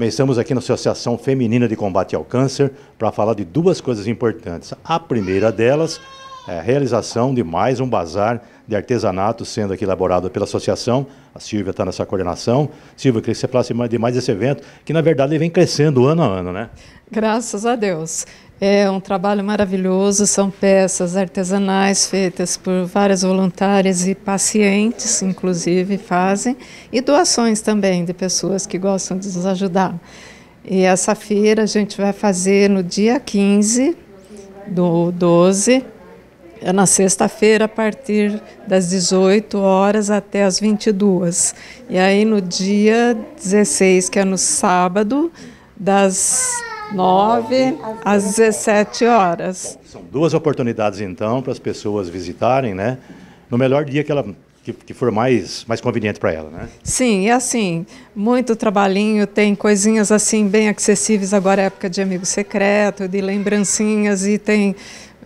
Começamos estamos aqui na Associação Feminina de Combate ao Câncer para falar de duas coisas importantes. A primeira delas é a realização de mais um bazar de artesanato sendo aqui elaborado pela associação. A Silvia está nessa coordenação. Silvia, eu queria que você falasse demais desse evento, que na verdade ele vem crescendo ano a ano, né? Graças a Deus. É um trabalho maravilhoso, são peças artesanais feitas por várias voluntárias e pacientes, inclusive, fazem, e doações também de pessoas que gostam de nos ajudar. E essa feira a gente vai fazer no dia 15 do 12, é na sexta-feira, a partir das 18 horas até as 22. E aí no dia 16, que é no sábado, das 9 às 17 horas. São duas oportunidades então para as pessoas visitarem, né? No melhor dia que ela que, for mais mais conveniente para ela, né? Sim, e assim, muito trabalhinho, tem coisinhas assim bem acessíveis agora é época de amigo secreto, de lembrancinhas e tem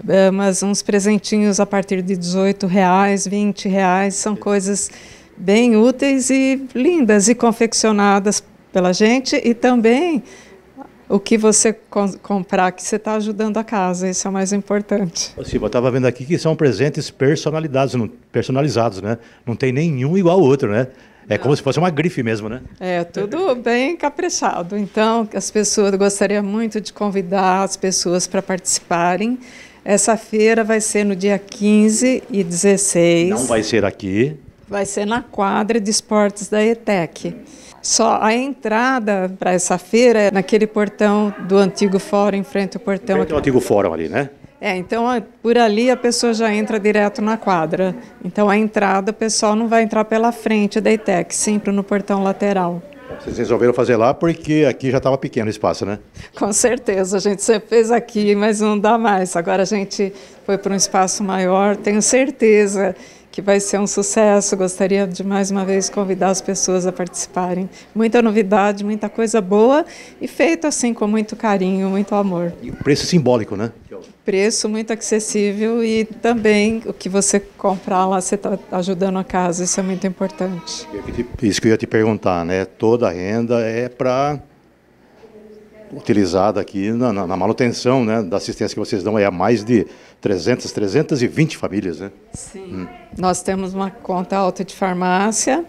é, eh, mas uns presentinhos a partir de 18 reais, 20 reais, são coisas bem úteis e lindas e confeccionadas pela gente e também o que você comprar, que você está ajudando a casa, isso é o mais importante. Sim, eu estava vendo aqui que são presentes personalizados, personalizados, né? Não tem nenhum igual ao outro, né? É como se fosse uma grife mesmo, né? É, tudo bem caprichado. Então, as pessoas, eu gostaria muito de convidar as pessoas para participarem. Essa feira vai ser no dia 15 e 16. Não vai ser aqui. Vai ser na quadra de esportes da ETEC. Só a entrada para essa feira é naquele portão do antigo fórum, em frente ao portão. Tem o antigo fórum ali, né? É, então por ali a pessoa já entra direto na quadra. Então a entrada, o pessoal não vai entrar pela frente da ETEC, sempre no portão lateral. Vocês resolveram fazer lá porque aqui já estava pequeno o espaço, né? Com certeza, a gente sempre fez aqui, mas não dá mais. Agora a gente foi para um espaço maior, tenho certeza que vai ser um sucesso. Gostaria de mais uma vez convidar as pessoas a participarem. Muita novidade, muita coisa boa e feito assim com muito carinho, muito amor. E preço simbólico, né? Preço muito acessível e também o que você comprar lá, você está ajudando a casa, isso é muito importante. Isso que eu ia te perguntar, né? Toda a renda é para utilizada aqui na, na, na manutenção né, da assistência que vocês dão é a mais de 300, 320 famílias, né? Sim. Hum. Nós temos uma conta alta de farmácia,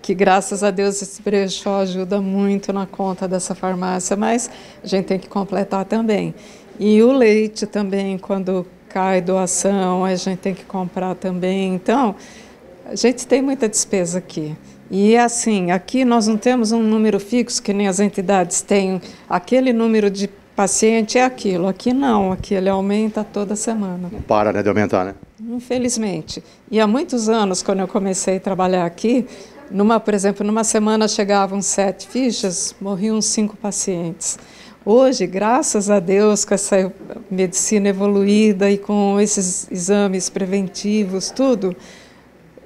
que graças a Deus esse brechó ajuda muito na conta dessa farmácia, mas a gente tem que completar também. E o leite também, quando cai doação, a gente tem que comprar também. Então, a gente tem muita despesa aqui. E assim, aqui nós não temos um número fixo, que nem as entidades têm aquele número de paciente é aquilo. Aqui não, aqui ele aumenta toda semana. Não para né, de aumentar, né? Infelizmente. E há muitos anos, quando eu comecei a trabalhar aqui, numa, por exemplo, numa semana chegavam sete fichas, morriam cinco pacientes. Hoje, graças a Deus, com essa medicina evoluída e com esses exames preventivos, tudo,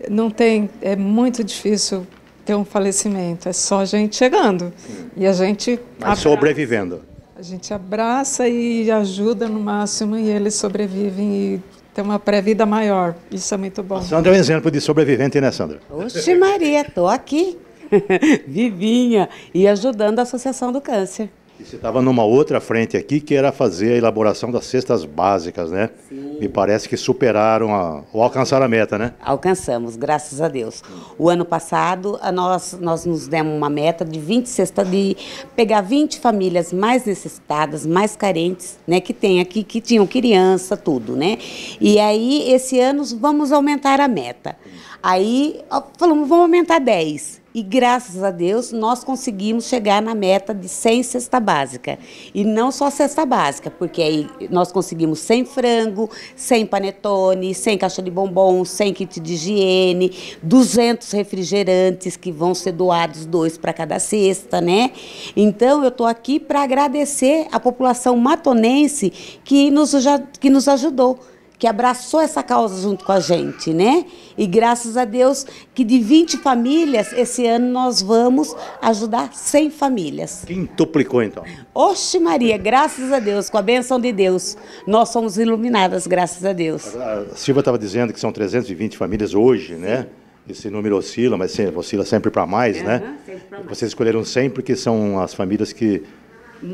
não tem, é muito difícil ter um falecimento. É só a gente chegando. E a gente. Mas sobrevivendo. A gente abraça e ajuda no máximo e eles sobrevivem e têm uma pré-vida maior. Isso é muito bom. A Sandra é um exemplo de sobrevivente, né, Sandra? Oxe Maria, Estou aqui, vivinha, e ajudando a Associação do Câncer você estava numa outra frente aqui, que era fazer a elaboração das cestas básicas, né? Sim. Me parece que superaram a, ou alcançaram a meta, né? Alcançamos, graças a Deus. O ano passado, nós, nós nos demos uma meta de 20 cestas, de pegar 20 famílias mais necessitadas, mais carentes, né? Que tem aqui, que tinham criança, tudo, né? E aí, esse ano, vamos aumentar a meta. Aí, falamos, vamos aumentar 10. E graças a Deus nós conseguimos chegar na meta de 100 cesta básica. E não só cesta básica, porque aí nós conseguimos 100 frango, 100 panetone, 100 caixa de bombom, 100 kit de higiene, 200 refrigerantes que vão ser doados dois para cada cesta, né? Então eu estou aqui para agradecer a população matonense que nos, que nos ajudou que abraçou essa causa junto com a gente, né? E graças a Deus que de 20 famílias, esse ano nós vamos ajudar 100 famílias. Quintuplicou então. Oxe Maria, graças a Deus, com a benção de Deus, nós somos iluminadas, graças a Deus. A Silva estava dizendo que são 320 famílias hoje, né? Esse número oscila, mas oscila sempre para mais, uhum, né? Mais. Vocês escolheram 100 porque são as famílias que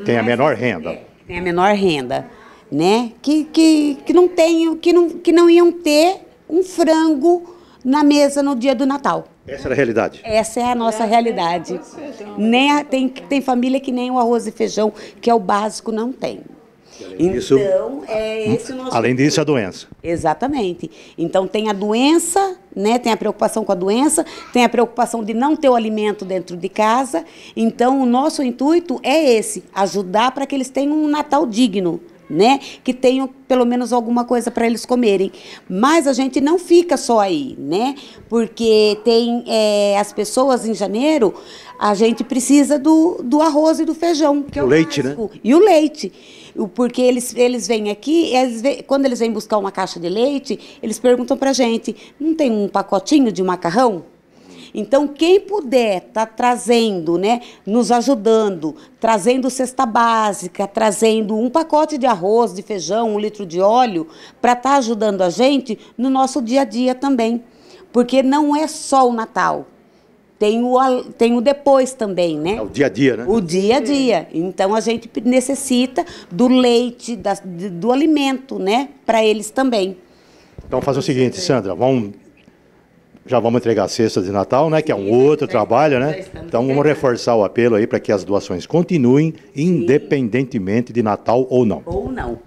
têm a menor é, renda. É, tem a menor renda né? Que, que, que, não tem, que, não, que não iam ter um frango na mesa no dia do Natal. Essa era a realidade. Essa é a nossa é, realidade. Nem tem, tem família que nem o arroz e feijão, que é o básico, não tem. Além disso, então, é hum, esse o nosso. Além disso, a doença. Exatamente. Então, tem a doença, né? tem a preocupação com a doença, tem a preocupação de não ter o alimento dentro de casa. Então, o nosso intuito é esse: ajudar para que eles tenham um Natal digno né? Que tenham pelo menos alguma coisa para eles comerem. Mas a gente não fica só aí, né? Porque tem é, as pessoas em janeiro, a gente precisa do, do arroz e do feijão. Que o é o leite, né? básico. né? E o leite. Porque eles, eles vêm aqui, eles vêm, quando eles vêm buscar uma caixa de leite, eles perguntam para a gente: não tem um pacotinho de macarrão? Então, quem puder estar tá trazendo, né, nos ajudando, trazendo cesta básica, trazendo um pacote de arroz, de feijão, um litro de óleo, para estar tá ajudando a gente no nosso dia a dia também. Porque não é só o Natal, tem o, tem o depois também, né? É o dia a dia, né? O dia a dia. Então a gente necessita do leite, da, do alimento, né? Para eles também. Então faz o seguinte, Sandra, vamos já vamos entregar a cesta de Natal, né? Que é um outro né? trabalho, né? Então vamos reforçar o apelo aí para que as doações continuem, independentemente de Natal ou não. Ou não.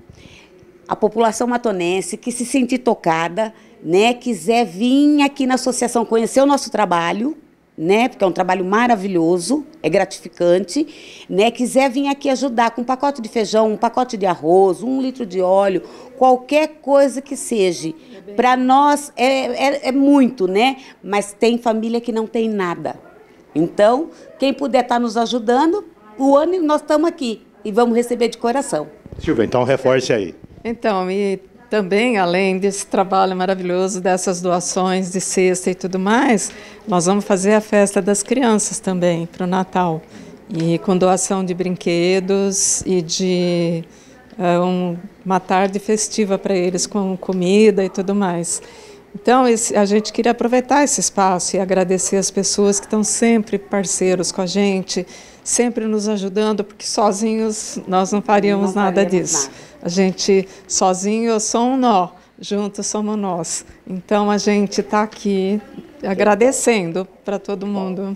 A população matonense que se sentir tocada, né? Quiser vir aqui na associação conhecer o nosso trabalho, né? Porque é um trabalho maravilhoso, é gratificante, né? Quiser vir aqui ajudar com um pacote de feijão, um pacote de arroz, um litro de óleo, qualquer coisa que seja. Para nós é, é, é, muito, né? Mas tem família que não tem nada. Então, quem puder estar tá nos ajudando, o ano nós estamos aqui e vamos receber de coração. Silvia, então reforce aí. Então, e também, além desse trabalho maravilhoso, dessas doações de cesta e tudo mais, nós vamos fazer a festa das crianças também para o Natal. E com doação de brinquedos e de uh, um, uma tarde festiva para eles com comida e tudo mais. Então, esse, a gente queria aproveitar esse espaço e agradecer as pessoas que estão sempre parceiros com a gente, sempre nos ajudando, porque sozinhos nós não faríamos não nada disso. Nada. A gente, sozinho, eu sou um nó, juntos somos nós. Então, a gente está aqui agradecendo para todo mundo.